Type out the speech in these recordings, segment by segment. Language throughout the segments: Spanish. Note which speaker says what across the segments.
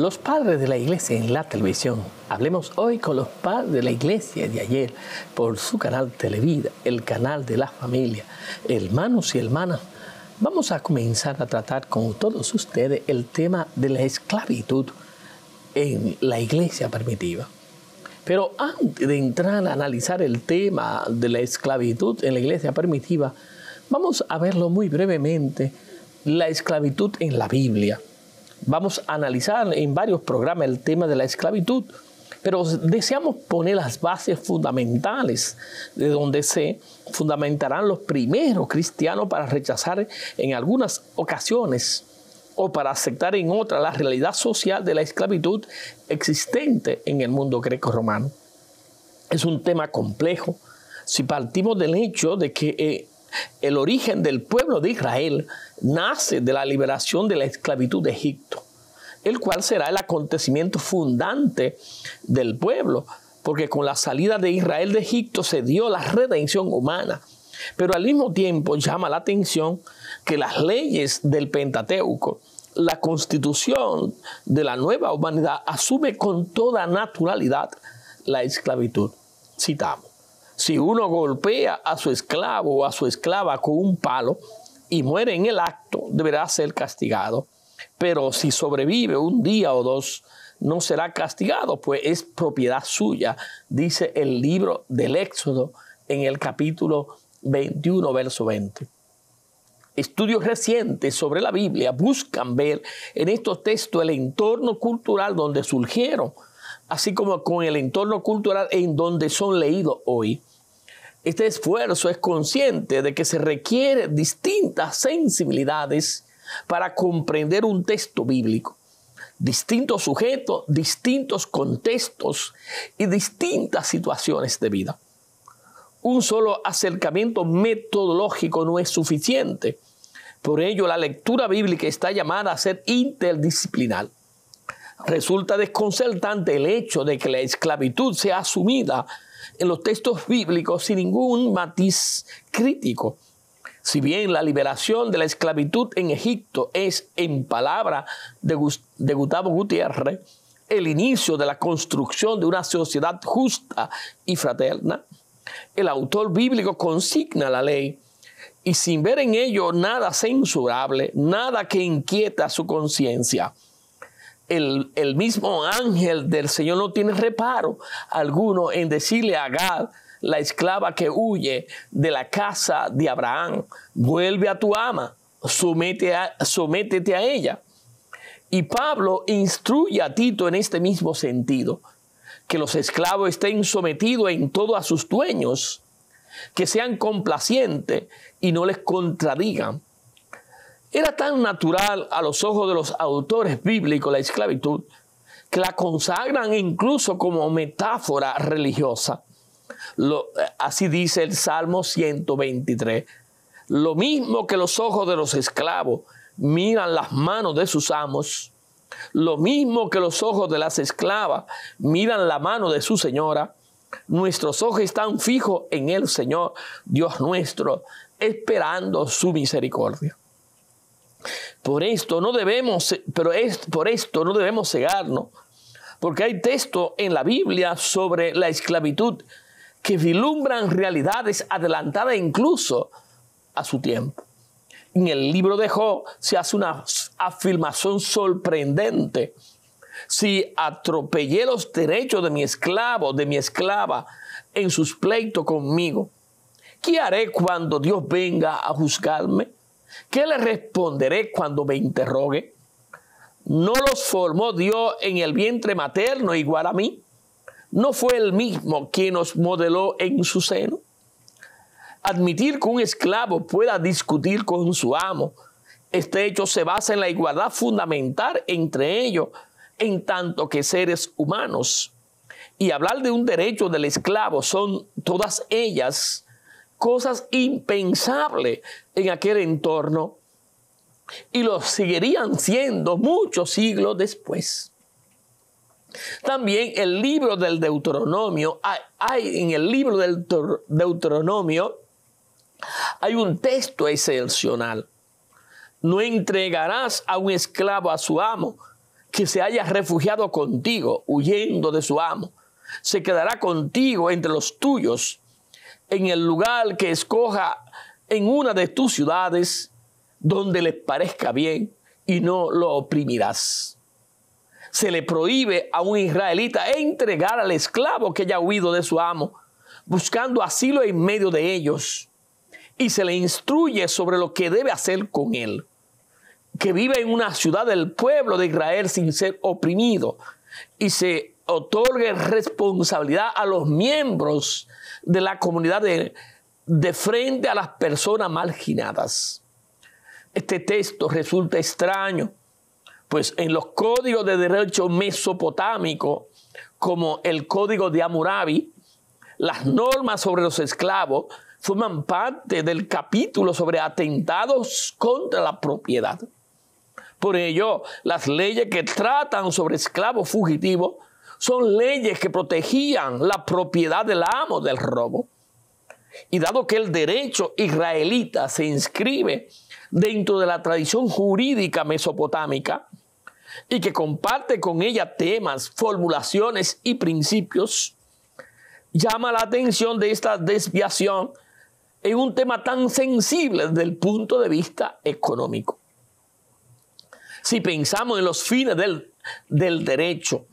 Speaker 1: Los padres de la iglesia en la televisión. Hablemos hoy con los padres de la iglesia de ayer por su canal Televida, el canal de la familia. Hermanos y hermanas, vamos a comenzar a tratar con todos ustedes el tema de la esclavitud en la iglesia permitiva. Pero antes de entrar a analizar el tema de la esclavitud en la iglesia primitiva, vamos a verlo muy brevemente, la esclavitud en la Biblia. Vamos a analizar en varios programas el tema de la esclavitud, pero deseamos poner las bases fundamentales de donde se fundamentarán los primeros cristianos para rechazar en algunas ocasiones o para aceptar en otras la realidad social de la esclavitud existente en el mundo greco-romano. Es un tema complejo. Si partimos del hecho de que eh, el origen del pueblo de Israel nace de la liberación de la esclavitud de Egipto, el cual será el acontecimiento fundante del pueblo, porque con la salida de Israel de Egipto se dio la redención humana. Pero al mismo tiempo llama la atención que las leyes del Pentateuco, la constitución de la nueva humanidad, asume con toda naturalidad la esclavitud. Citamos. Si uno golpea a su esclavo o a su esclava con un palo y muere en el acto, deberá ser castigado. Pero si sobrevive un día o dos, no será castigado, pues es propiedad suya, dice el libro del Éxodo en el capítulo 21, verso 20. Estudios recientes sobre la Biblia buscan ver en estos textos el entorno cultural donde surgieron, así como con el entorno cultural en donde son leídos hoy. Este esfuerzo es consciente de que se requiere distintas sensibilidades para comprender un texto bíblico. Distintos sujetos, distintos contextos y distintas situaciones de vida. Un solo acercamiento metodológico no es suficiente. Por ello, la lectura bíblica está llamada a ser interdisciplinar. Resulta desconcertante el hecho de que la esclavitud sea asumida en los textos bíblicos sin ningún matiz crítico. Si bien la liberación de la esclavitud en Egipto es, en palabra de, Gustavo Gutiérrez, el inicio de la construcción de una sociedad justa y fraterna, el autor bíblico consigna la ley y sin ver en ello nada censurable, nada que inquieta su conciencia el, mismo ángel del Señor no tiene reparo alguno en decirle a Gad, la esclava que huye de la casa de Abraham, vuelve a tu ama, sométete a ella. Y Pablo instruye a Tito en este mismo sentido, que los esclavos estén sometidos en todo a sus dueños, que sean complacientes y no les contradigan, era tan natural a los ojos de los autores bíblicos la esclavitud que la consagran incluso como metáfora religiosa. Eh, así dice el Salmo 123. Lo mismo que los ojos de los esclavos miran las manos de sus amos, lo mismo que los ojos de las esclavas miran la mano de su señora, nuestros ojos están fijos en el Señor, Dios nuestro, esperando su misericordia. Por esto no debemos, pero por esto no debemos cegarnos, porque hay texto en la Biblia sobre la esclavitud que vislumbran realidades adelantadas incluso a su tiempo. En el libro de Job se hace una afirmación sorprendente. Si atropellé los derechos de mi esclavo, de mi esclava, en sus pleitos conmigo, ¿qué haré cuando Dios venga a juzgarme? ¿Qué le responderé cuando me interrogue? ¿No los formó Dios en el vientre materno igual a mí? ¿No fue el mismo quien nos modeló en su seno? Admitir que un esclavo pueda discutir con su amo. Este hecho se basa en la igualdad fundamental entre ellos, en tanto que seres humanos. Y hablar de un derecho del esclavo son todas ellas cosas impensables en aquel entorno y lo seguirían siendo muchos siglos después. También el libro del Deuteronomio, hay, en el libro del Deuteronomio, hay un texto excepcional. No entregarás a un esclavo a su amo que se haya refugiado contigo, huyendo de su amo. Se quedará contigo entre los tuyos en el lugar que escoja en una de tus ciudades donde le parezca bien y no lo oprimirás. Se le prohíbe a un israelita entregar al esclavo que haya huido de su amo, buscando asilo en medio de ellos, y se le instruye sobre lo que debe hacer con él, que vive en una ciudad del pueblo de Israel sin ser oprimido, y se otorgue responsabilidad a los miembros de la comunidad de, frente a las personas marginadas. Este texto resulta extraño, pues en los códigos de derecho mesopotámico, como el código de Hammurabi, las normas sobre los esclavos forman parte del capítulo sobre atentados contra la propiedad. Por ello, las leyes que tratan sobre esclavos fugitivos son leyes que protegían la propiedad del amo del robo. Y dado que el derecho israelita se inscribe dentro de la tradición jurídica mesopotámica y que comparte con ella temas, formulaciones y principios, llama la atención de esta desviación en un tema tan sensible desde el punto de vista económico. Si pensamos en los fines del, del derecho,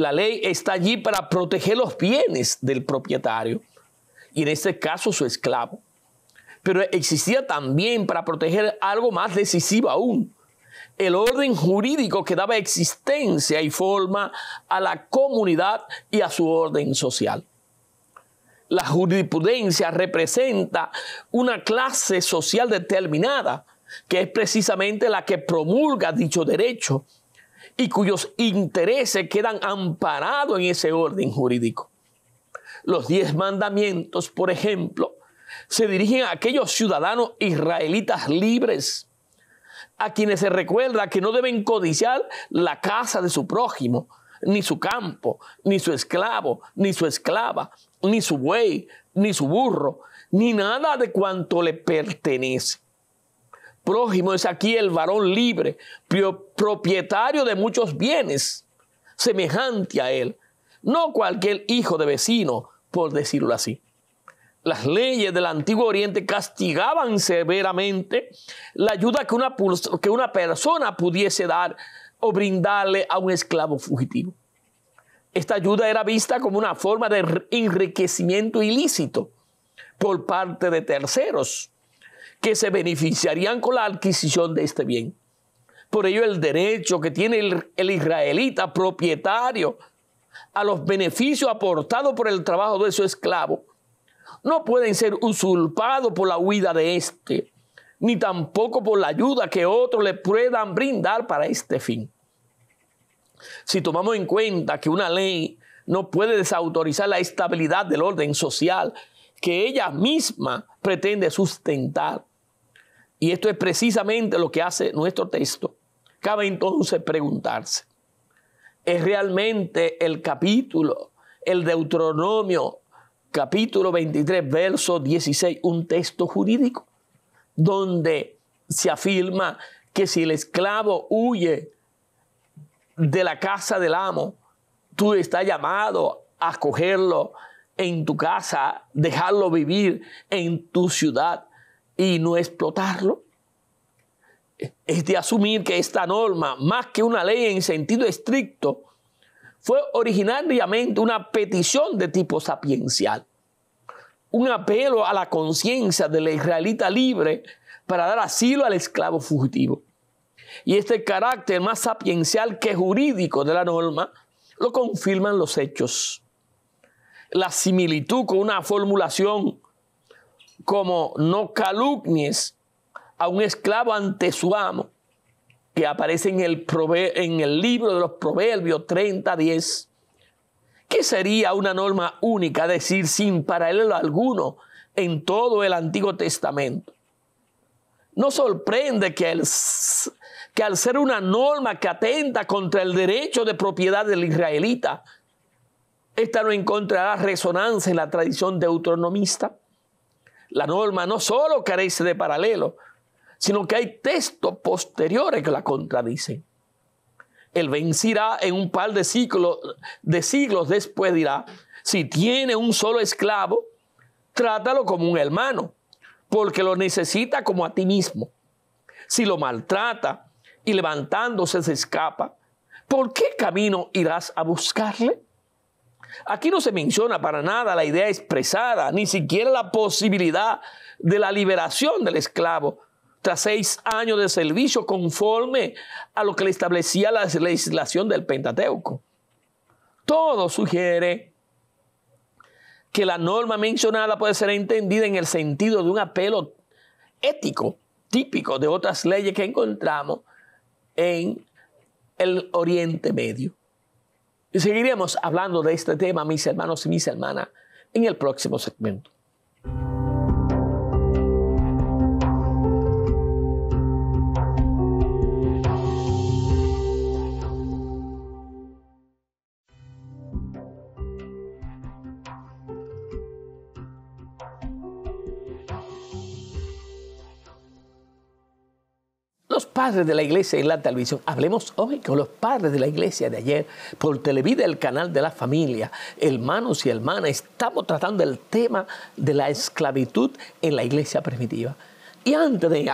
Speaker 1: la ley está allí para proteger los bienes del propietario y en este caso su esclavo. Pero existía también para proteger algo más decisivo aún, el orden jurídico que daba existencia y forma a la comunidad y a su orden social. La jurisprudencia representa una clase social determinada, que es precisamente la que promulga dicho derecho y cuyos intereses quedan amparados en ese orden jurídico. Los diez mandamientos, por ejemplo, se dirigen a aquellos ciudadanos israelitas libres, a quienes se recuerda que no deben codiciar la casa de su prójimo, ni su campo, ni su esclavo, ni su esclava, ni su buey, ni su burro, ni nada de cuanto le pertenece. Prójimo es aquí el varón libre, propietario de muchos bienes, semejante a él, no cualquier hijo de vecino, por decirlo así. Las leyes del Antiguo Oriente castigaban severamente la ayuda que una, que una persona pudiese dar o brindarle a un esclavo fugitivo. Esta ayuda era vista como una forma de enriquecimiento ilícito por parte de terceros que se beneficiarían con la adquisición de este bien. Por ello el derecho que tiene el, israelita propietario a los beneficios aportados por el trabajo de su esclavo no pueden ser usurpados por la huida de éste, ni tampoco por la ayuda que otros le puedan brindar para este fin. Si tomamos en cuenta que una ley no puede desautorizar la estabilidad del orden social que ella misma pretende sustentar, y esto es precisamente lo que hace nuestro texto. Cabe entonces preguntarse, ¿es realmente el capítulo, el Deuteronomio capítulo 23, verso 16, un texto jurídico? Donde se afirma que si el esclavo huye de la casa del amo, tú estás llamado a cogerlo en tu casa, dejarlo vivir en tu ciudad y no explotarlo. Es de asumir que esta norma, más que una ley en sentido estricto, fue originariamente una petición de tipo sapiencial, un apelo a la conciencia del israelita libre para dar asilo al esclavo fugitivo. Y este carácter más sapiencial que jurídico de la norma lo confirman los hechos. La similitud con una formulación como no calumnies a un esclavo ante su amo, que aparece en el, libro de los Proverbios 30, 10, que sería una norma única, es decir, sin paralelo alguno en todo el Antiguo Testamento. No sorprende que, que al ser una norma que atenta contra el derecho de propiedad del israelita, esta no encontrará resonancia en la tradición deuteronomista la norma no solo carece de paralelo, sino que hay textos posteriores que la contradicen. El vencirá en un par de siglos, de siglos después dirá, si tiene un solo esclavo, trátalo como un hermano, porque lo necesita como a ti mismo. Si lo maltrata y levantándose se escapa, ¿por qué camino irás a buscarle? Aquí no se menciona para nada la idea expresada, ni siquiera la posibilidad de la liberación del esclavo tras seis años de servicio conforme a lo que le establecía la legislación del Pentateuco. Todo sugiere que la norma mencionada puede ser entendida en el sentido de un apelo ético típico de otras leyes que encontramos en el Oriente Medio. Seguiremos hablando de este tema, mis hermanos y mis hermanas, en el próximo segmento. padres de la iglesia en la televisión. Hablemos hoy con los padres de la iglesia de ayer por Televida, el canal de la familia, hermanos y hermanas. Estamos tratando el tema de la esclavitud en la iglesia primitiva. Y antes de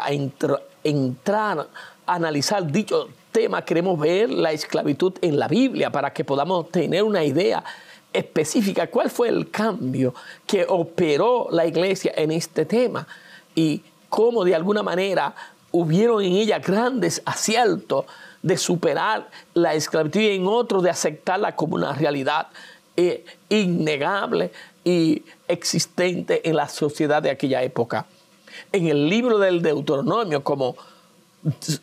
Speaker 1: entrar a analizar dicho tema, queremos ver la esclavitud en la Biblia para que podamos tener una idea específica cuál fue el cambio que operó la iglesia en este tema y cómo de alguna manera hubieron en ella grandes aciertos de superar la esclavitud y en otros de aceptarla como una realidad eh, innegable y existente en la sociedad de aquella época. En el libro del Deuteronomio, como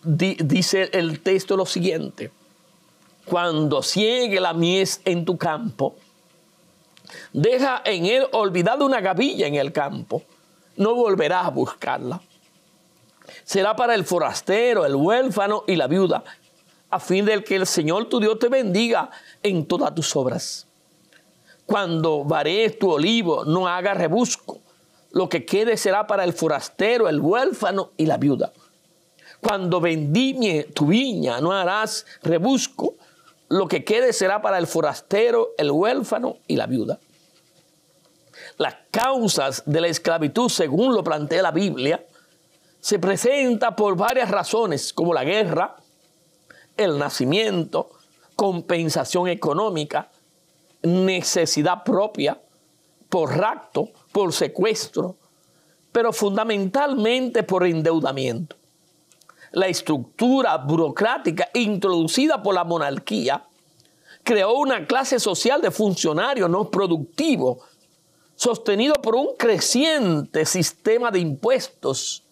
Speaker 1: dice el texto lo siguiente, cuando ciegue la mies en tu campo, deja en él olvidada una gavilla en el campo, no volverás a buscarla será para el forastero, el huérfano y la viuda, a fin de que el Señor tu Dios te bendiga en todas tus obras. Cuando varé tu olivo, no haga rebusco. Lo que quede será para el forastero, el huérfano y la viuda. Cuando vendime tu viña, no harás rebusco. Lo que quede será para el forastero, el huérfano y la viuda. Las causas de la esclavitud, según lo plantea la Biblia, se presenta por varias razones, como la guerra, el nacimiento, compensación económica, necesidad propia, por rapto, por secuestro, pero fundamentalmente por endeudamiento. La estructura burocrática introducida por la monarquía creó una clase social de funcionarios no productivos, sostenido por un creciente sistema de impuestos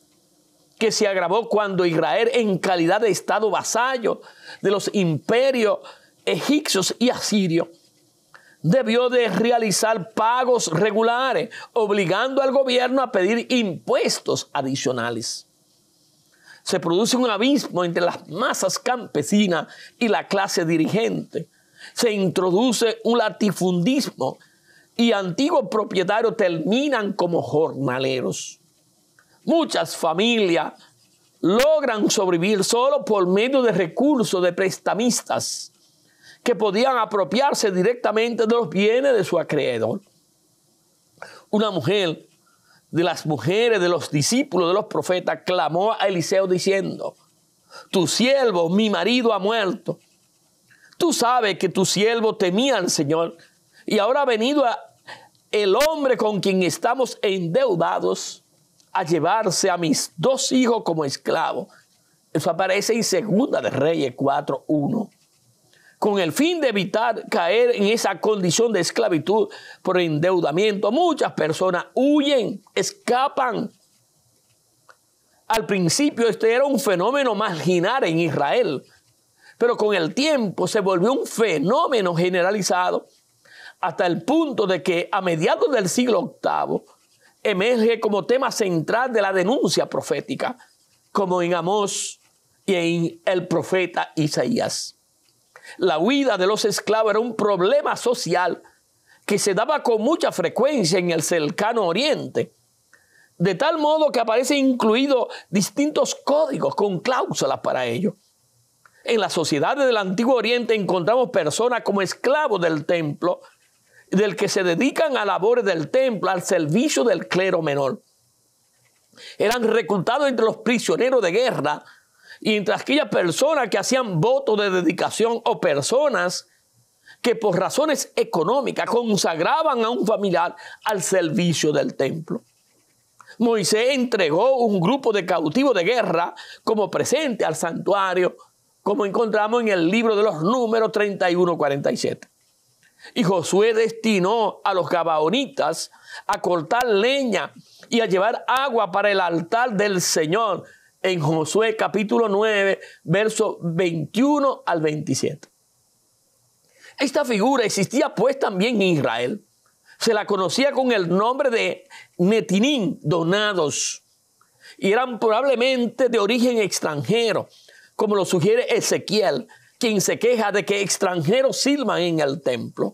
Speaker 1: que se agravó cuando Israel en calidad de Estado vasallo de los imperios egipcios y asirios debió de realizar pagos regulares, obligando al gobierno a pedir impuestos adicionales. Se produce un abismo entre las masas campesinas y la clase dirigente. Se introduce un latifundismo y antiguos propietarios terminan como jornaleros. Muchas familias logran sobrevivir solo por medio de recursos de prestamistas que podían apropiarse directamente de los bienes de su acreedor. Una mujer de las mujeres de los discípulos de los profetas clamó a Eliseo diciendo, tu siervo, mi marido ha muerto. Tú sabes que tu siervo temía al Señor y ahora ha venido el hombre con quien estamos endeudados a llevarse a mis dos hijos como esclavos. Eso aparece en Segunda de Reyes 4.1. Con el fin de evitar caer en esa condición de esclavitud por endeudamiento, muchas personas huyen, escapan. Al principio este era un fenómeno marginal en Israel, pero con el tiempo se volvió un fenómeno generalizado hasta el punto de que a mediados del siglo VIII emerge como tema central de la denuncia profética, como en Amós y en el profeta Isaías. La huida de los esclavos era un problema social que se daba con mucha frecuencia en el cercano oriente, de tal modo que aparece incluido distintos códigos con cláusulas para ello. En las sociedades del Antiguo Oriente encontramos personas como esclavos del templo del que se dedican a labores del templo, al servicio del clero menor. Eran reclutados entre los prisioneros de guerra y entre aquellas personas que hacían votos de dedicación o personas que por razones económicas consagraban a un familiar al servicio del templo. Moisés entregó un grupo de cautivos de guerra como presente al santuario, como encontramos en el libro de los números 31-47. Y Josué destinó a los gabaonitas a cortar leña y a llevar agua para el altar del Señor en Josué capítulo 9, verso 21 al 27. Esta figura existía pues también en Israel. Se la conocía con el nombre de Netinín, donados, y eran probablemente de origen extranjero, como lo sugiere Ezequiel quien se queja de que extranjeros sirvan en el templo.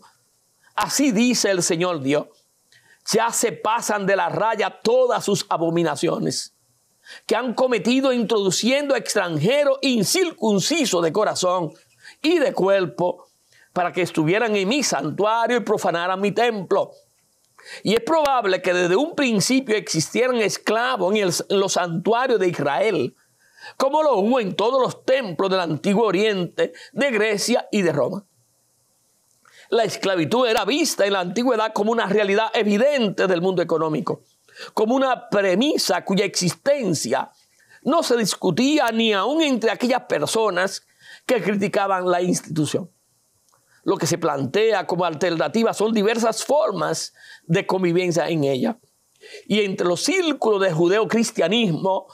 Speaker 1: Así dice el Señor Dios. Ya se pasan de la raya todas sus abominaciones que han cometido introduciendo extranjeros incircuncisos de corazón y de cuerpo para que estuvieran en mi santuario y profanaran mi templo. Y es probable que desde un principio existieran esclavos en, en los santuarios de Israel como lo hubo en todos los templos del Antiguo Oriente, de Grecia y de Roma. La esclavitud era vista en la antigüedad como una realidad evidente del mundo económico, como una premisa cuya existencia no se discutía ni aún entre aquellas personas que criticaban la institución. Lo que se plantea como alternativa son diversas formas de convivencia en ella. Y entre los círculos de judeocristianismo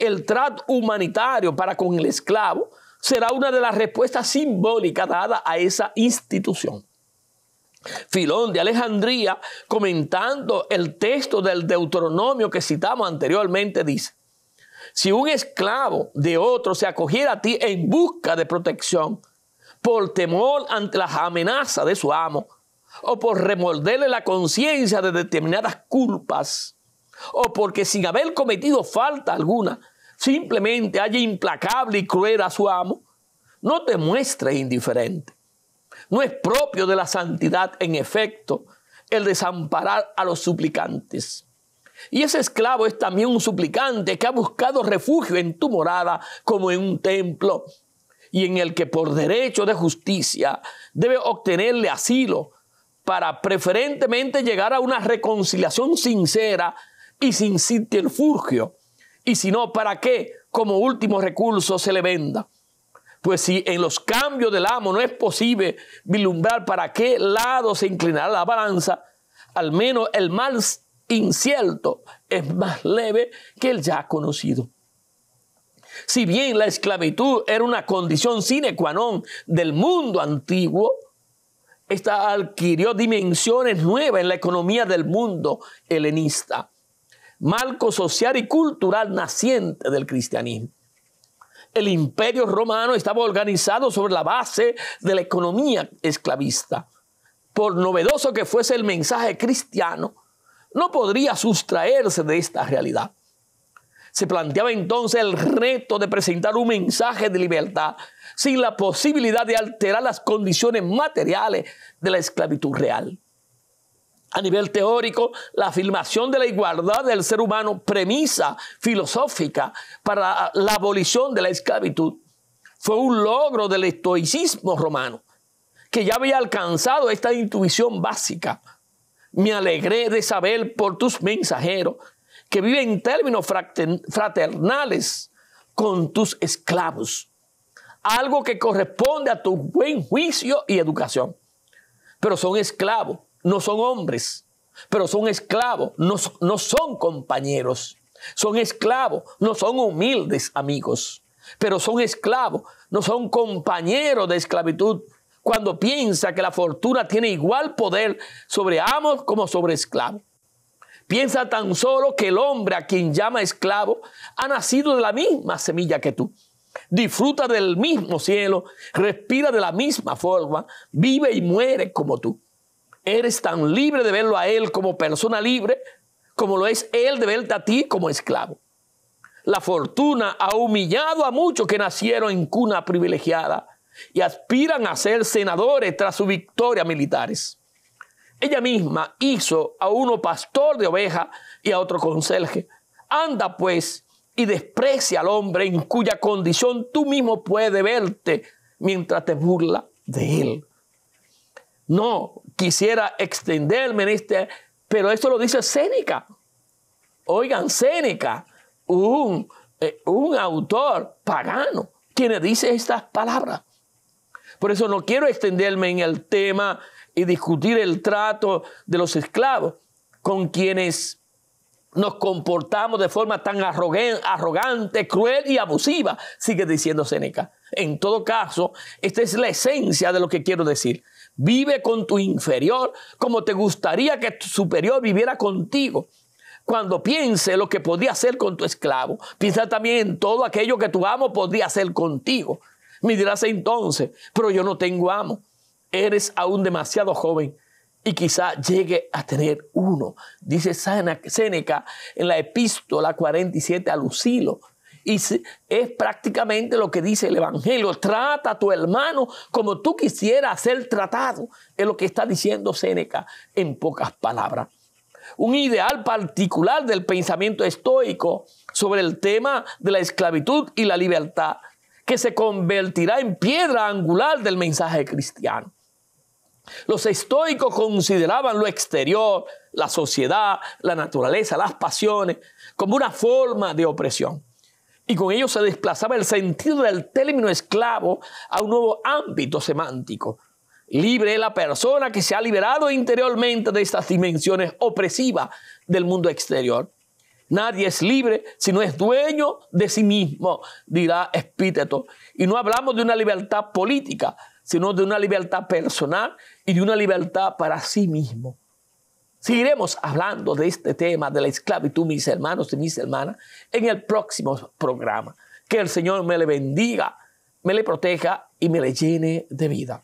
Speaker 1: el trato humanitario para con el esclavo será una de las respuestas simbólicas dadas a esa institución. Filón de Alejandría, comentando el texto del Deuteronomio que citamos anteriormente, dice, si un esclavo de otro se acogiera a ti en busca de protección, por temor ante las amenazas de su amo, o por remorderle la conciencia de determinadas culpas, o porque sin haber cometido falta alguna, simplemente haya implacable y cruel a su amo, no te muestre indiferente. No es propio de la santidad, en efecto, el desamparar a los suplicantes. Y ese esclavo es también un suplicante que ha buscado refugio en tu morada como en un templo, y en el que por derecho de justicia debe obtenerle asilo para preferentemente llegar a una reconciliación sincera y sin furgio, y si no, ¿para qué como último recurso se le venda? Pues si en los cambios del amo no es posible vislumbrar para qué lado se inclinará la balanza, al menos el mal incierto es más leve que el ya conocido. Si bien la esclavitud era una condición sine qua non del mundo antiguo, esta adquirió dimensiones nuevas en la economía del mundo helenista marco social y cultural naciente del cristianismo. El imperio romano estaba organizado sobre la base de la economía esclavista. Por novedoso que fuese el mensaje cristiano, no podría sustraerse de esta realidad. Se planteaba entonces el reto de presentar un mensaje de libertad sin la posibilidad de alterar las condiciones materiales de la esclavitud real a nivel teórico, la afirmación de la igualdad del ser humano, premisa filosófica para la abolición de la esclavitud, fue un logro del estoicismo romano, que ya había alcanzado esta intuición básica. Me alegré de saber por tus mensajeros que viven en términos fraternales con tus esclavos, algo que corresponde a tu buen juicio y educación. Pero son esclavos no son hombres, pero son esclavos, no, no son compañeros. Son esclavos, no son humildes amigos, pero son esclavos, no son compañeros de esclavitud. Cuando piensa que la fortuna tiene igual poder sobre amos como sobre esclavos. Piensa tan solo que el hombre a quien llama esclavo ha nacido de la misma semilla que tú. Disfruta del mismo cielo, respira de la misma forma, vive y muere como tú. Eres tan libre de verlo a Él como persona libre como lo es Él de verte a ti como esclavo. La fortuna ha humillado a muchos que nacieron en cuna privilegiada y aspiran a ser senadores tras su victoria militares. Ella misma hizo a uno pastor de oveja y a otro conserje. Anda pues y desprecia al hombre en cuya condición tú mismo puedes verte mientras te burla de él. No, quisiera extenderme en este, pero esto lo dice Séneca. Oigan, Séneca, un, eh, un autor pagano, quien dice estas palabras. Por eso no quiero extenderme en el tema y discutir el trato de los esclavos con quienes nos comportamos de forma tan arrogante, cruel y abusiva, sigue diciendo Seneca. En todo caso, esta es la esencia de lo que quiero decir. Vive con tu inferior como te gustaría que tu superior viviera contigo. Cuando piense lo que podría hacer con tu esclavo, piensa también en todo aquello que tu amo podría hacer contigo. Me dirás entonces, pero yo no tengo amo. Eres aún demasiado joven y quizá llegue a tener uno. Dice Séneca en la epístola 47 a Lucilo. Y es prácticamente lo que dice el Evangelio. Trata a tu hermano como tú quisieras ser tratado. Es lo que está diciendo Séneca en pocas palabras. Un ideal particular del pensamiento estoico sobre el tema de la esclavitud y la libertad, que se convertirá en piedra angular del mensaje cristiano. Los estoicos consideraban lo exterior, la sociedad, la naturaleza, las pasiones, como una forma de opresión y con ello se desplazaba el sentido del término esclavo a un nuevo ámbito semántico. Libre es la persona que se ha liberado interiormente de estas dimensiones opresivas del mundo exterior. Nadie es libre si no es dueño de sí mismo, dirá Espíteto. Y no hablamos de una libertad política, sino de una libertad personal y de una libertad para sí mismo. Seguiremos hablando de este tema de la esclavitud, mis hermanos y mis hermanas, en el próximo programa. Que el Señor me le bendiga, me le proteja y me le llene de vida.